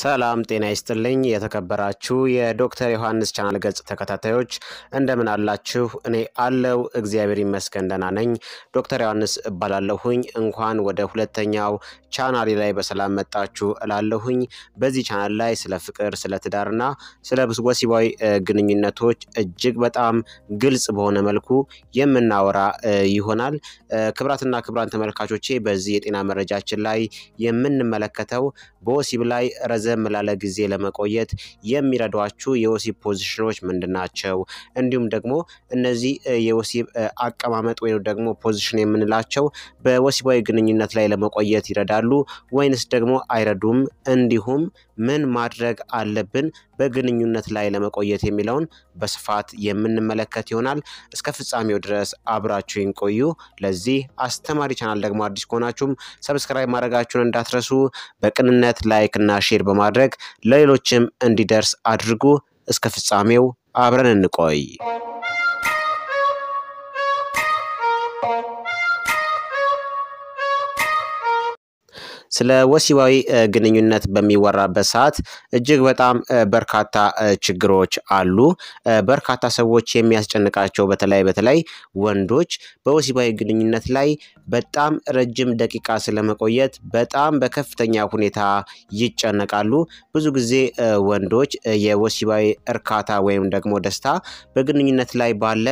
ሰላም ጤና ይስጥልኝ። የተከበራችሁ የዶክተር ዮሐንስ ቻናል ገጽ ተከታታዮች እንደምን አላችሁ? እኔ አለው እግዚአብሔር ይመስገን ደህና ነኝ። ዶክተር ዮሐንስ እባላለሁኝ። እንኳን ወደ ሁለተኛው ቻናል ላይ በሰላም መጣችሁ እላለሁኝ። በዚህ ቻናል ላይ ስለ ፍቅር፣ ስለ ትዳርና ስለ ወሲባዊ ግንኙነቶች እጅግ በጣም ግልጽ በሆነ መልኩ የምናወራ ይሆናል። ክብራትና ክብራን ተመልካቾቼ በዚህ የጤና መረጃችን ላይ የምንመለከተው በወሲብ ላይ ረዘም ላለ ጊዜ ለመቆየት የሚረዷችሁ የወሲብ ፖዚሽኖች ምንድናቸው? እንዲሁም ደግሞ እነዚህ የወሲብ አቀማመጥ ወይም ደግሞ ፖዚሽን የምንላቸው በወሲባዊ ግንኙነት ላይ ለመቆየት ይረዳሉ ወይንስ ደግሞ አይረዱም? እንዲሁም ምን ማድረግ አለብን በግንኙነት ላይ ለመቆየት የሚለውን በስፋት የምንመለከት ይሆናል። እስከ ፍጻሜው ድረስ አብራችሁን ቆዩ። ለዚህ አስተማሪ ቻናል ደግሞ አዲስ ከሆናችሁም ሰብስክራይብ ማድረጋችሁን እንዳትረሱ። በቅንነት ላይክ እና ሼር በማድረግ ለሌሎችም እንዲደርስ አድርጉ። እስከ ፍጻሜው አብረን እንቆይ። ስለ ወሲባዊ ግንኙነት በሚወራበት ሰዓት እጅግ በጣም በርካታ ችግሮች አሉ። በርካታ ሰዎች የሚያስጨንቃቸው በተለይ በተለይ ወንዶች በወሲባዊ ግንኙነት ላይ በጣም ረጅም ደቂቃ ስለመቆየት በጣም በከፍተኛ ሁኔታ ይጨነቃሉ። ብዙ ጊዜ ወንዶች የወሲባዊ እርካታ ወይም ደግሞ ደስታ በግንኙነት ላይ ባለ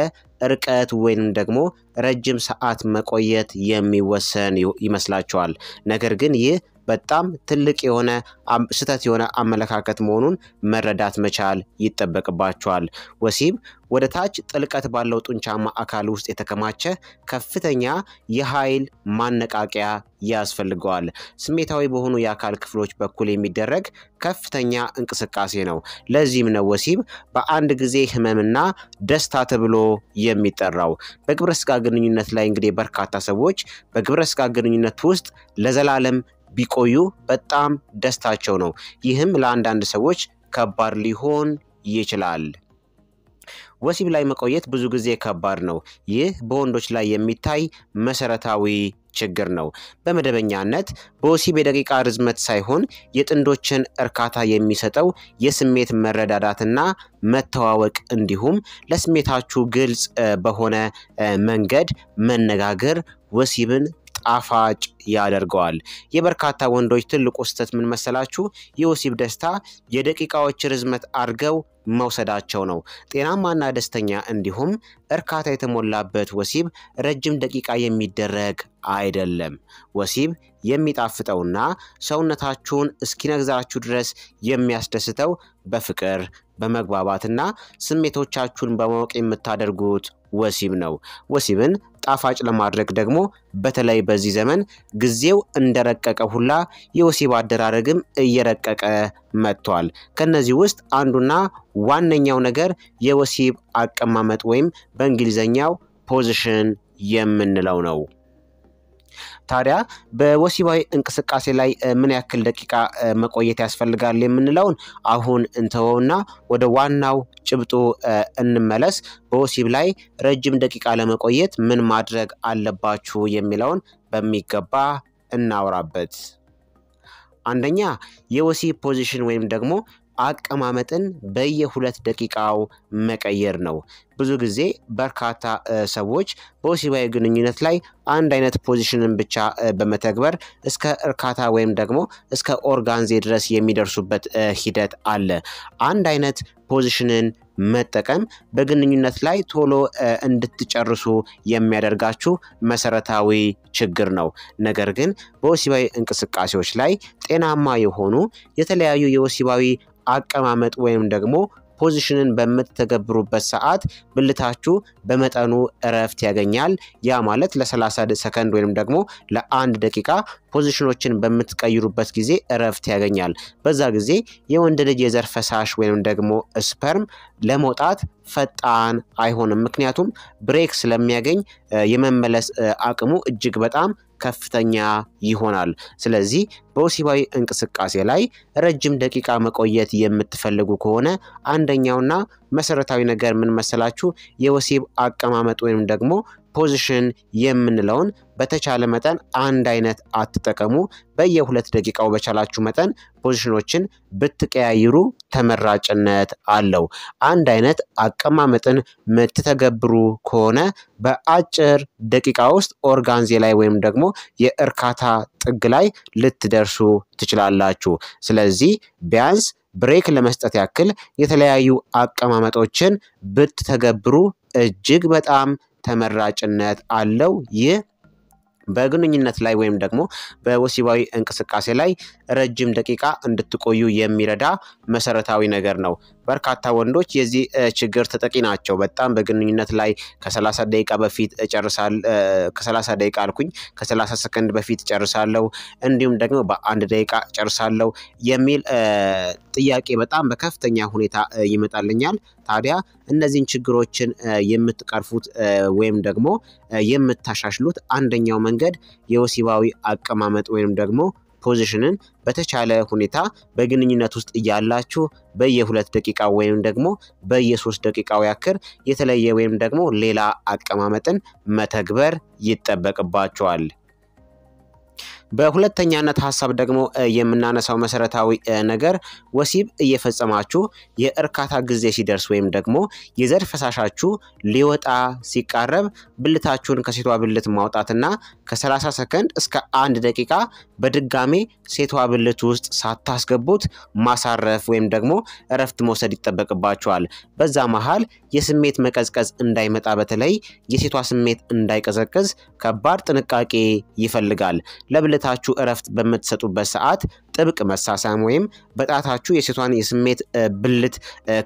እርቀት ወይንም ደግሞ ረጅም ሰዓት መቆየት የሚወሰን ይመስላቸዋል። ነገር ግን ይህ በጣም ትልቅ የሆነ ስህተት የሆነ አመለካከት መሆኑን መረዳት መቻል ይጠበቅባቸዋል። ወሲብ ወደ ታች ጥልቀት ባለው ጡንቻማ አካል ውስጥ የተከማቸ ከፍተኛ የኃይል ማነቃቂያ ያስፈልገዋል። ስሜታዊ በሆኑ የአካል ክፍሎች በኩል የሚደረግ ከፍተኛ እንቅስቃሴ ነው። ለዚህም ነው ወሲብ በአንድ ጊዜ ህመምና ደስታ ተብሎ የሚጠራው። በግብረ ስጋ ግንኙነት ላይ እንግዲህ በርካታ ሰዎች በግብረ ስጋ ግንኙነት ውስጥ ለዘላለም ቢቆዩ በጣም ደስታቸው ነው። ይህም ለአንዳንድ ሰዎች ከባድ ሊሆን ይችላል። ወሲብ ላይ መቆየት ብዙ ጊዜ ከባድ ነው። ይህ በወንዶች ላይ የሚታይ መሰረታዊ ችግር ነው። በመደበኛነት በወሲብ የደቂቃ ርዝመት ሳይሆን የጥንዶችን እርካታ የሚሰጠው የስሜት መረዳዳትና መተዋወቅ እንዲሁም ለስሜታችሁ ግልጽ በሆነ መንገድ መነጋገር ወሲብን ጣፋጭ ያደርገዋል። የበርካታ ወንዶች ትልቁ ስህተት ምን መሰላችሁ? የወሲብ ደስታ የደቂቃዎች ርዝመት አድርገው መውሰዳቸው ነው። ጤናማና ደስተኛ እንዲሁም እርካታ የተሞላበት ወሲብ ረጅም ደቂቃ የሚደረግ አይደለም። ወሲብ የሚጣፍጠውና ሰውነታችሁን እስኪነግዛችሁ ድረስ የሚያስደስተው በፍቅር በመግባባትና ስሜቶቻችሁን በማወቅ የምታደርጉት ወሲብ ነው። ወሲብን ጣፋጭ ለማድረግ ደግሞ በተለይ በዚህ ዘመን ጊዜው እንደረቀቀ ሁላ የወሲብ አደራረግም እየረቀቀ መጥቷል። ከነዚህ ውስጥ አንዱና ዋነኛው ነገር የወሲብ አቀማመጥ ወይም በእንግሊዘኛው ፖዚሽን የምንለው ነው። ታዲያ በወሲባዊ እንቅስቃሴ ላይ ምን ያክል ደቂቃ መቆየት ያስፈልጋል የምንለውን አሁን እንተወውና ወደ ዋናው ጭብጡ እንመለስ። በወሲብ ላይ ረጅም ደቂቃ ለመቆየት ምን ማድረግ አለባችሁ የሚለውን በሚገባ እናውራበት። አንደኛ የወሲብ ፖዚሽን ወይም ደግሞ አቀማመጥን በየሁለት ደቂቃው መቀየር ነው። ብዙ ጊዜ በርካታ ሰዎች በወሲባዊ ግንኙነት ላይ አንድ አይነት ፖዚሽንን ብቻ በመተግበር እስከ እርካታ ወይም ደግሞ እስከ ኦርጋንዜ ድረስ የሚደርሱበት ሂደት አለ። አንድ አይነት ፖዚሽንን መጠቀም በግንኙነት ላይ ቶሎ እንድትጨርሱ የሚያደርጋችሁ መሰረታዊ ችግር ነው። ነገር ግን በወሲባዊ እንቅስቃሴዎች ላይ ጤናማ የሆኑ የተለያዩ የወሲባዊ አቀማመጥ ወይም ደግሞ ፖዚሽንን በምትተገብሩበት ሰዓት ብልታችሁ በመጠኑ እረፍት ያገኛል። ያ ማለት ለ30 ሰከንድ ወይም ደግሞ ለአንድ ደቂቃ ፖዚሽኖችን በምትቀይሩበት ጊዜ እረፍት ያገኛል። በዛ ጊዜ የወንድ ልጅ የዘር ፈሳሽ ወይም ደግሞ ስፐርም ለመውጣት ፈጣን አይሆንም። ምክንያቱም ብሬክ ስለሚያገኝ የመመለስ አቅሙ እጅግ በጣም ከፍተኛ ይሆናል። ስለዚህ በወሲባዊ እንቅስቃሴ ላይ ረጅም ደቂቃ መቆየት የምትፈልጉ ከሆነ አንደኛውና መሰረታዊ ነገር ምን መሰላችሁ? የወሲብ አቀማመጥ ወይም ደግሞ ፖዚሽን የምንለውን በተቻለ መጠን አንድ አይነት አትጠቀሙ። በየሁለት ደቂቃው በቻላችሁ መጠን ፖዚሽኖችን ብትቀያይሩ ተመራጭነት አለው። አንድ አይነት አቀማመጥን ምትተገብሩ ከሆነ በአጭር ደቂቃ ውስጥ ኦርጋንዜ ላይ ወይም ደግሞ የእርካታ ጥግ ላይ ልትደርሱ ትችላላችሁ። ስለዚህ ቢያንስ ብሬክ ለመስጠት ያክል የተለያዩ አቀማመጦችን ብትተገብሩ እጅግ በጣም ተመራጭነት አለው። ይህ በግንኙነት ላይ ወይም ደግሞ በወሲባዊ እንቅስቃሴ ላይ ረጅም ደቂቃ እንድትቆዩ የሚረዳ መሰረታዊ ነገር ነው። በርካታ ወንዶች የዚህ ችግር ተጠቂ ናቸው። በጣም በግንኙነት ላይ ከሰላሳ ደቂቃ በፊት ጨርሳል ከሰላሳ ደቂቃ አልኩኝ ከሰላሳ ሰከንድ በፊት ጨርሳለሁ እንዲሁም ደግሞ በአንድ ደቂቃ ጨርሳለሁ የሚል ጥያቄ በጣም በከፍተኛ ሁኔታ ይመጣልኛል። ታዲያ እነዚህን ችግሮችን የምትቀርፉት ወይም ደግሞ የምታሻሽሉት አንደኛው መንገድ የወሲባዊ አቀማመጥ ወይም ደግሞ ፖዚሽንን በተቻለ ሁኔታ በግንኙነት ውስጥ እያላችሁ በየሁለት ደቂቃ ወይም ደግሞ በየሶስት ደቂቃው ያክል የተለየ ወይም ደግሞ ሌላ አቀማመጥን መተግበር ይጠበቅባቸዋል። በሁለተኛነት ሀሳብ ደግሞ የምናነሳው መሰረታዊ ነገር ወሲብ እየፈጸማችሁ የእርካታ ጊዜ ሲደርስ ወይም ደግሞ የዘር ፈሳሻችሁ ሊወጣ ሲቃረብ ብልታችሁን ከሴቷ ብልት ማውጣትና ከ30 ሰከንድ እስከ አንድ ደቂቃ በድጋሜ ሴቷ ብልት ውስጥ ሳታስገቡት ማሳረፍ ወይም ደግሞ እረፍት መውሰድ ይጠበቅባችኋል። በዛ መሃል የስሜት መቀዝቀዝ እንዳይመጣ በተለይ የሴቷ ስሜት እንዳይቀዘቅዝ ከባድ ጥንቃቄ ይፈልጋል። ለብልታችሁ እረፍት በምትሰጡበት ሰዓት ጥብቅ መሳሳም ወይም በጣታችሁ የሴቷን የስሜት ብልት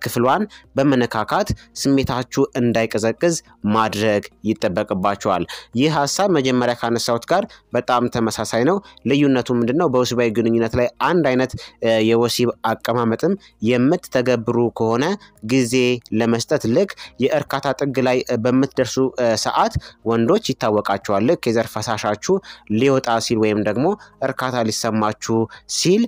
ክፍሏን በመነካካት ስሜታችሁ እንዳይቀዘቅዝ ማድረግ ይጠበቅባቸዋል። ይህ ሀሳብ መጀመሪያ ካነሳሁት ጋር በጣም ተመሳሳይ ነው። ልዩነቱ ምንድን ነው? በወሲባዊ ግንኙነት ላይ አንድ አይነት የወሲብ አቀማመጥም የምትተገብሩ ከሆነ ጊዜ ለመስጠት ልክ የእርካታ ጥግ ላይ በምትደርሱ ሰዓት ወንዶች ይታወቃቸዋል። ልክ የዘር ፈሳሻችሁ ሊወጣ ሲል ወይም ደግሞ እርካታ ሊሰማችሁ ሲል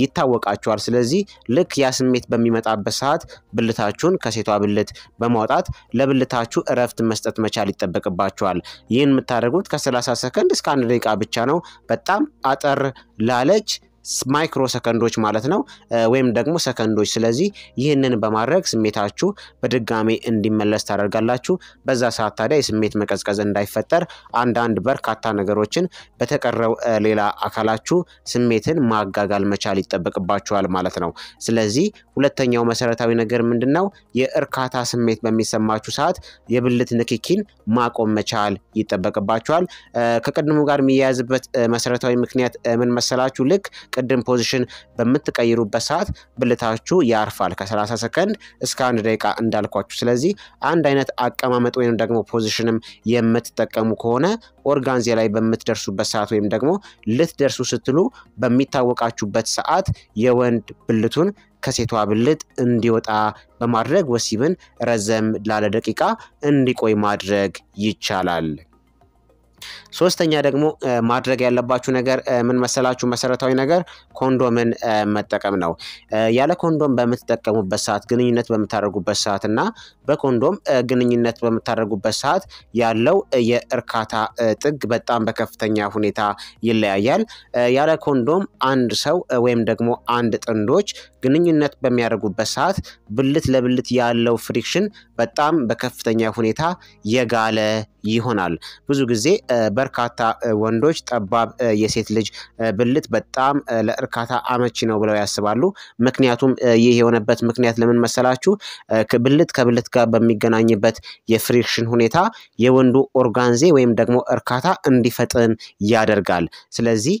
ይታወቃቸዋል። ስለዚህ ልክ ያ ስሜት በሚመጣበት ሰዓት ብልታችሁን ከሴቷ ብልት በማውጣት ለብልታችሁ እረፍት መስጠት መቻል ይጠበቅባቸዋል። ይህን የምታደርጉት ከ30 ሰከንድ እስከ አንድ ደቂቃ ብቻ ነው። በጣም አጠር ላለች ማይክሮ ሰከንዶች ማለት ነው ወይም ደግሞ ሰከንዶች። ስለዚህ ይህንን በማድረግ ስሜታችሁ በድጋሜ እንዲመለስ ታደርጋላችሁ። በዛ ሰዓት ታዲያ የስሜት መቀዝቀዝ እንዳይፈጠር አንዳንድ በርካታ ነገሮችን በተቀረው ሌላ አካላችሁ ስሜትን ማጋጋል መቻል ይጠበቅባችኋል ማለት ነው። ስለዚህ ሁለተኛው መሰረታዊ ነገር ምንድን ነው? የእርካታ ስሜት በሚሰማችሁ ሰዓት የብልት ንክኪን ማቆም መቻል ይጠበቅባችኋል። ከቅድሙ ጋር የሚያያዝበት መሰረታዊ ምክንያት ምን መሰላችሁ? ልክ ቅድም ፖዚሽን በምትቀይሩበት ሰዓት ብልታችሁ ያርፋል ከ30 ሰከንድ እስከ አንድ ደቂቃ እንዳልኳችሁ። ስለዚህ አንድ አይነት አቀማመጥ ወይም ደግሞ ፖዚሽንም የምትጠቀሙ ከሆነ ኦርጋንዜ ላይ በምትደርሱበት ሰዓት ወይም ደግሞ ልትደርሱ ስትሉ በሚታወቃችሁበት ሰዓት የወንድ ብልቱን ከሴቷ ብልት እንዲወጣ በማድረግ ወሲብን ረዘም ላለ ደቂቃ እንዲቆይ ማድረግ ይቻላል። ሶስተኛ ደግሞ ማድረግ ያለባችሁ ነገር ምን መሰላችሁ? መሰረታዊ ነገር ኮንዶምን መጠቀም ነው። ያለ ኮንዶም በምትጠቀሙበት ሰዓት፣ ግንኙነት በምታደርጉበት ሰዓት እና በኮንዶም ግንኙነት በምታደርጉበት ሰዓት ያለው የእርካታ ጥግ በጣም በከፍተኛ ሁኔታ ይለያያል። ያለ ኮንዶም አንድ ሰው ወይም ደግሞ አንድ ጥንዶች ግንኙነት በሚያደርጉበት ሰዓት ብልት ለብልት ያለው ፍሪክሽን በጣም በከፍተኛ ሁኔታ የጋለ ይሆናል ብዙ ጊዜ በርካታ ወንዶች ጠባብ የሴት ልጅ ብልት በጣም ለእርካታ አመቺ ነው ብለው ያስባሉ። ምክንያቱም ይህ የሆነበት ምክንያት ለምን መሰላችሁ? ብልት ከብልት ጋር በሚገናኝበት የፍሪክሽን ሁኔታ የወንዱ ኦርጋንዜ ወይም ደግሞ እርካታ እንዲፈጥን ያደርጋል። ስለዚህ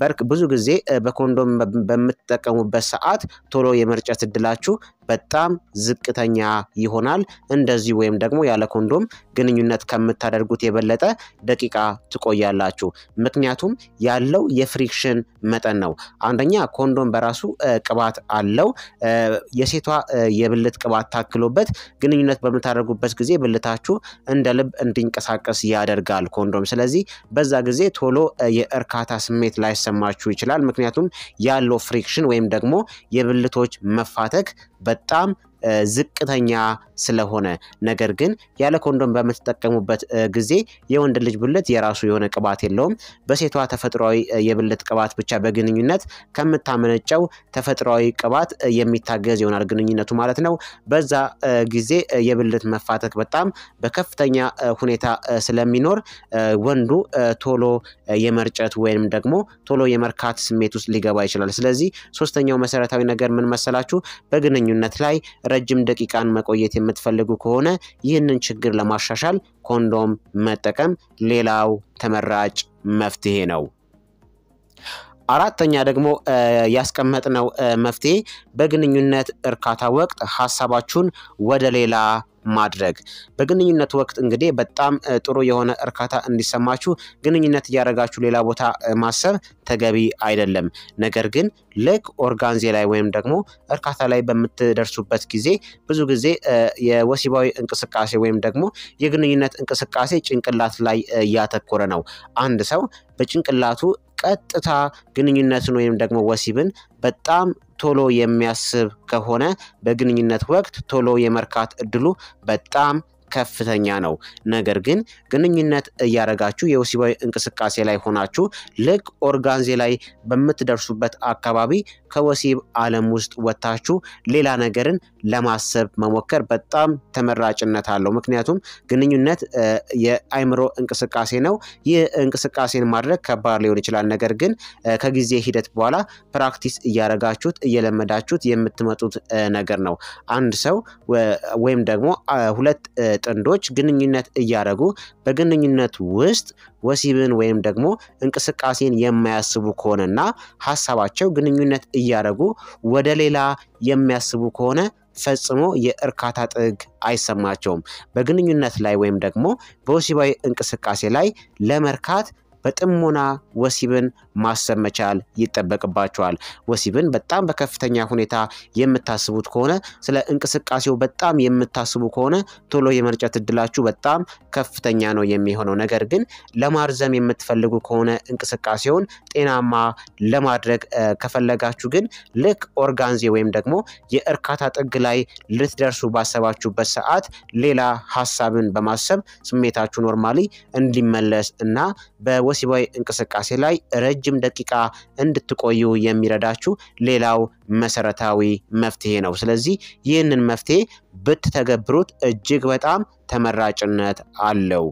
በርክ ብዙ ጊዜ በኮንዶም በምትጠቀሙበት ሰዓት ቶሎ የመርጨት እድላችሁ በጣም ዝቅተኛ ይሆናል። እንደዚህ ወይም ደግሞ ያለ ኮንዶም ግንኙነት ከምታደርጉት የበለጠ ደቂቃ ትቆያላችሁ። ምክንያቱም ያለው የፍሪክሽን መጠን ነው። አንደኛ ኮንዶም በራሱ ቅባት አለው። የሴቷ የብልት ቅባት ታክሎበት ግንኙነት በምታደርጉበት ጊዜ ብልታችሁ እንደ ልብ እንዲንቀሳቀስ ያደርጋል ኮንዶም። ስለዚህ በዛ ጊዜ ቶሎ የእርካታ ስሜት ላይሰማችሁ ይችላል። ምክንያቱም ያለው ፍሪክሽን ወይም ደግሞ የብልቶች መፋተክ በ በጣም ዝቅተኛ ስለሆነ ነገር ግን ያለ ኮንዶም በምትጠቀሙበት ጊዜ የወንድ ልጅ ብልት የራሱ የሆነ ቅባት የለውም። በሴቷ ተፈጥሯዊ የብልት ቅባት ብቻ በግንኙነት ከምታመነጨው ተፈጥሯዊ ቅባት የሚታገዝ ይሆናል ግንኙነቱ ማለት ነው። በዛ ጊዜ የብልት መፋተክ በጣም በከፍተኛ ሁኔታ ስለሚኖር ወንዱ ቶሎ የመርጨት ወይም ደግሞ ቶሎ የመርካት ስሜት ውስጥ ሊገባ ይችላል። ስለዚህ ሶስተኛው መሰረታዊ ነገር ምን መሰላችሁ? በግንኙነት ላይ ረጅም ደቂቃን መቆየት የምትፈልጉ ከሆነ ይህንን ችግር ለማሻሻል ኮንዶም መጠቀም ሌላው ተመራጭ መፍትሄ ነው። አራተኛ ደግሞ ያስቀመጥነው መፍትሄ በግንኙነት እርካታ ወቅት ሀሳባችሁን ወደ ሌላ ማድረግ በግንኙነት ወቅት እንግዲህ በጣም ጥሩ የሆነ እርካታ እንዲሰማችሁ ግንኙነት እያደረጋችሁ ሌላ ቦታ ማሰብ ተገቢ አይደለም። ነገር ግን ልክ ኦርጋንዜ ላይ ወይም ደግሞ እርካታ ላይ በምትደርሱበት ጊዜ ብዙ ጊዜ የወሲባዊ እንቅስቃሴ ወይም ደግሞ የግንኙነት እንቅስቃሴ ጭንቅላት ላይ እያተኮረ ነው። አንድ ሰው በጭንቅላቱ ቀጥታ ግንኙነትን ወይም ደግሞ ወሲብን በጣም ቶሎ የሚያስብ ከሆነ በግንኙነት ወቅት ቶሎ የመርካት እድሉ በጣም ከፍተኛ ነው። ነገር ግን ግንኙነት እያደረጋችሁ የወሲባዊ እንቅስቃሴ ላይ ሆናችሁ ልክ ኦርጋንዜ ላይ በምትደርሱበት አካባቢ ከወሲብ ዓለም ውስጥ ወጥታችሁ ሌላ ነገርን ለማሰብ መሞከር በጣም ተመራጭነት አለው። ምክንያቱም ግንኙነት የአይምሮ እንቅስቃሴ ነው። ይህ እንቅስቃሴን ማድረግ ከባድ ሊሆን ይችላል። ነገር ግን ከጊዜ ሂደት በኋላ ፕራክቲስ እያረጋችሁት እየለመዳችሁት የምትመጡት ነገር ነው። አንድ ሰው ወይም ደግሞ ሁለት ጥንዶች ግንኙነት እያደረጉ በግንኙነት ውስጥ ወሲብን ወይም ደግሞ እንቅስቃሴን የማያስቡ ከሆነና ሀሳባቸው ግንኙነት እያደረጉ ወደ ሌላ የሚያስቡ ከሆነ ፈጽሞ የእርካታ ጥግ አይሰማቸውም። በግንኙነት ላይ ወይም ደግሞ በወሲባዊ እንቅስቃሴ ላይ ለመርካት በጥሞና ወሲብን ማሰብ መቻል ይጠበቅባቸዋል። ወሲብን በጣም በከፍተኛ ሁኔታ የምታስቡት ከሆነ ስለ እንቅስቃሴው በጣም የምታስቡ ከሆነ ቶሎ የመርጨት እድላችሁ በጣም ከፍተኛ ነው የሚሆነው። ነገር ግን ለማርዘም የምትፈልጉ ከሆነ እንቅስቃሴውን ጤናማ ለማድረግ ከፈለጋችሁ ግን ልክ ኦርጋንዜ ወይም ደግሞ የእርካታ ጥግ ላይ ልትደርሱ ባሰባችሁበት ሰዓት ሌላ ሀሳብን በማሰብ ስሜታችሁ ኖርማሊ እንዲመለስ እና በወ ወሲባዊ እንቅስቃሴ ላይ ረጅም ደቂቃ እንድትቆዩ የሚረዳችሁ ሌላው መሰረታዊ መፍትሄ ነው። ስለዚህ ይህንን መፍትሄ ብትተገብሩት እጅግ በጣም ተመራጭነት አለው።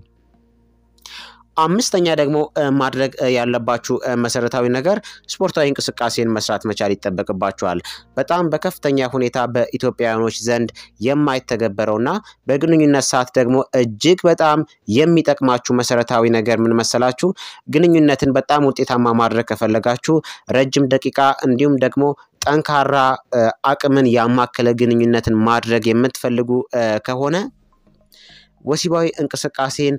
አምስተኛ ደግሞ ማድረግ ያለባችሁ መሰረታዊ ነገር ስፖርታዊ እንቅስቃሴን መስራት መቻል ይጠበቅባችኋል። በጣም በከፍተኛ ሁኔታ በኢትዮጵያውያኖች ዘንድ የማይተገበረውና በግንኙነት ሰዓት ደግሞ እጅግ በጣም የሚጠቅማችሁ መሰረታዊ ነገር ምን መሰላችሁ? ግንኙነትን በጣም ውጤታማ ማድረግ ከፈለጋችሁ ረጅም ደቂቃ እንዲሁም ደግሞ ጠንካራ አቅምን ያማከለ ግንኙነትን ማድረግ የምትፈልጉ ከሆነ ወሲባዊ እንቅስቃሴን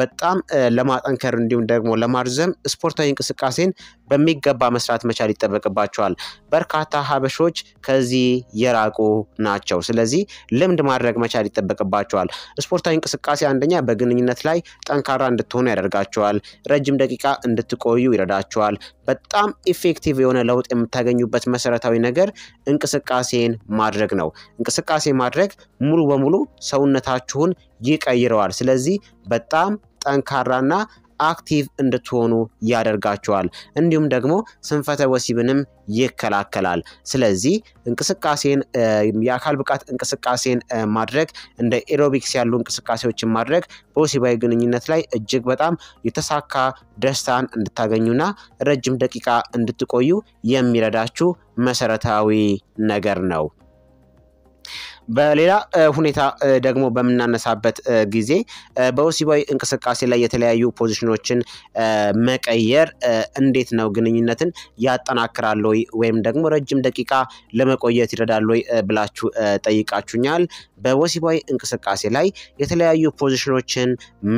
በጣም ለማጠንከር እንዲሁም ደግሞ ለማርዘም ስፖርታዊ እንቅስቃሴን በሚገባ መስራት መቻል ይጠበቅባቸዋል። በርካታ ሀበሾች ከዚህ የራቁ ናቸው። ስለዚህ ልምድ ማድረግ መቻል ይጠበቅባቸዋል። ስፖርታዊ እንቅስቃሴ አንደኛ በግንኙነት ላይ ጠንካራ እንድትሆኑ ያደርጋቸዋል። ረጅም ደቂቃ እንድትቆዩ ይረዳቸዋል። በጣም ኢፌክቲቭ የሆነ ለውጥ የምታገኙበት መሰረታዊ ነገር እንቅስቃሴን ማድረግ ነው። እንቅስቃሴ ማድረግ ሙሉ በሙሉ ሰውነታችሁን ይቀይረዋል። ስለዚህ በጣም ጠንካራና አክቲቭ እንድትሆኑ ያደርጋቸዋል። እንዲሁም ደግሞ ስንፈተ ወሲብንም ይከላከላል። ስለዚህ እንቅስቃሴን የአካል ብቃት እንቅስቃሴን ማድረግ እንደ ኤሮቢክስ ያሉ እንቅስቃሴዎችን ማድረግ በወሲባዊ ግንኙነት ላይ እጅግ በጣም የተሳካ ደስታን እንድታገኙና ረጅም ደቂቃ እንድትቆዩ የሚረዳችሁ መሰረታዊ ነገር ነው። በሌላ ሁኔታ ደግሞ በምናነሳበት ጊዜ በወሲባዊ እንቅስቃሴ ላይ የተለያዩ ፖዚሽኖችን መቀየር እንዴት ነው ግንኙነትን ያጠናክራል ወይ ወይም ደግሞ ረጅም ደቂቃ ለመቆየት ይረዳል ወይ ብላችሁ ጠይቃችሁኛል። በወሲባዊ እንቅስቃሴ ላይ የተለያዩ ፖዚሽኖችን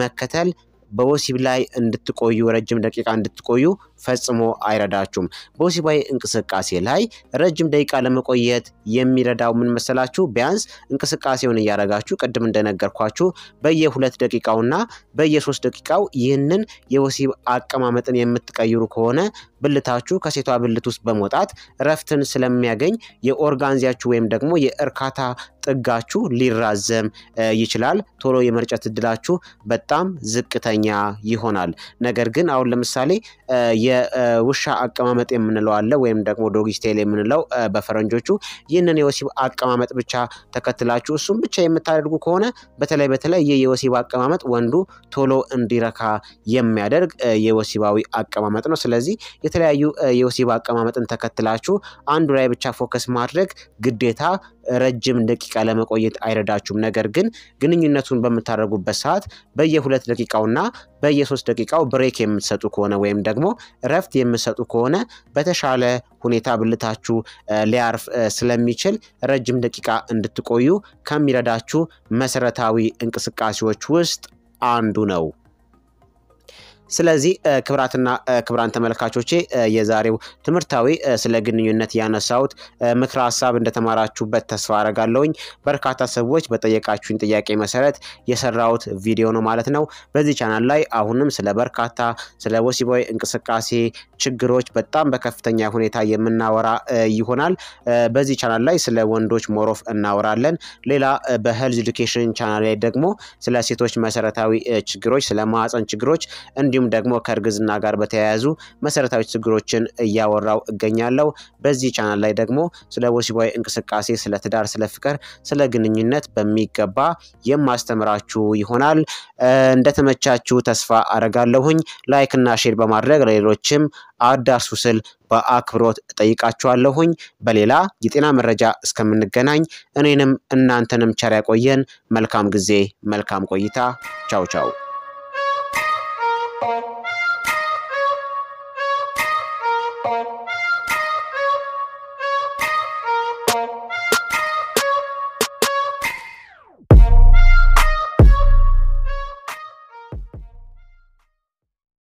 መከተል በወሲብ ላይ እንድትቆዩ ረጅም ደቂቃ እንድትቆዩ ፈጽሞ አይረዳችሁም። በወሲባዊ እንቅስቃሴ ላይ ረጅም ደቂቃ ለመቆየት የሚረዳው ምን መሰላችሁ? ቢያንስ እንቅስቃሴውን እያረጋችሁ ቅድም እንደነገርኳችሁ በየሁለት ደቂቃውና በየሶስት ደቂቃው ይህንን የወሲብ አቀማመጥን የምትቀይሩ ከሆነ ብልታችሁ ከሴቷ ብልት ውስጥ በመውጣት እረፍትን ስለሚያገኝ የኦርጋንዚያችሁ ወይም ደግሞ የእርካታ ጥጋችሁ ሊራዘም ይችላል። ቶሎ የመርጨት እድላችሁ በጣም ዝቅተኛ ይሆናል። ነገር ግን አሁን ለምሳሌ የውሻ አቀማመጥ የምንለው አለ ወይም ደግሞ ዶጊስቴል የምንለው በፈረንጆቹ። ይህንን የወሲብ አቀማመጥ ብቻ ተከትላችሁ እሱም ብቻ የምታደርጉ ከሆነ በተለይ በተለይ ይህ የወሲብ አቀማመጥ ወንዱ ቶሎ እንዲረካ የሚያደርግ የወሲባዊ አቀማመጥ ነው። ስለዚህ የተለያዩ የወሲብ አቀማመጥን ተከትላችሁ አንዱ ላይ ብቻ ፎከስ ማድረግ ግዴታ ረጅም ደቂቃ ለመቆየት አይረዳችሁም። ነገር ግን ግንኙነቱን በምታደርጉበት ሰዓት በየሁለት ደቂቃውና በየሶስት ደቂቃው ብሬክ የምትሰጡ ከሆነ ወይም ደግሞ እረፍት የምትሰጡ ከሆነ በተሻለ ሁኔታ ብልታችሁ ሊያርፍ ስለሚችል ረጅም ደቂቃ እንድትቆዩ ከሚረዳችሁ መሰረታዊ እንቅስቃሴዎች ውስጥ አንዱ ነው። ስለዚህ ክብራትና ክብራን ተመልካቾቼ የዛሬው ትምህርታዊ ስለ ግንኙነት ያነሳሁት ምክረ ሀሳብ እንደተማራችሁበት ተስፋ አረጋለውኝ። በርካታ ሰዎች በጠየቃችሁኝ ጥያቄ መሰረት የሰራሁት ቪዲዮ ነው ማለት ነው። በዚህ ቻናል ላይ አሁንም ስለ በርካታ ስለ ወሲባዊ እንቅስቃሴ ችግሮች በጣም በከፍተኛ ሁኔታ የምናወራ ይሆናል። በዚህ ቻናል ላይ ስለ ወንዶች ሞሮፍ እናወራለን። ሌላ በሄልዝ ኤዱኬሽን ቻናል ላይ ደግሞ ስለ ሴቶች መሰረታዊ ችግሮች፣ ስለ ማህፀን ችግሮች እንዲሁ እንዲሁም ደግሞ ከእርግዝና ጋር በተያያዙ መሰረታዊ ችግሮችን እያወራው እገኛለሁ። በዚህ ቻናል ላይ ደግሞ ስለ ወሲባዊ እንቅስቃሴ፣ ስለ ትዳር፣ ስለ ፍቅር፣ ስለ ግንኙነት በሚገባ የማስተምራችሁ ይሆናል። እንደተመቻችሁ ተስፋ አረጋለሁኝ። ላይክና ሼር በማድረግ ለሌሎችም አዳርሱ ስል በአክብሮት ጠይቃችኋለሁኝ። በሌላ የጤና መረጃ እስከምንገናኝ እኔንም እናንተንም ቸር ያቆየን። መልካም ጊዜ፣ መልካም ቆይታ። ቻው ቻው።